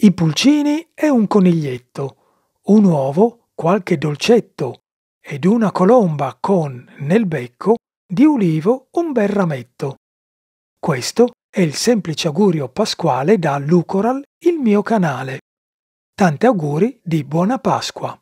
i pulcini e un coniglietto, un uovo, qualche dolcetto ed una colomba con, nel becco, di ulivo un bel rametto. Questo è il semplice augurio pasquale da Lucoral, il mio canale. Tanti auguri di buona Pasqua!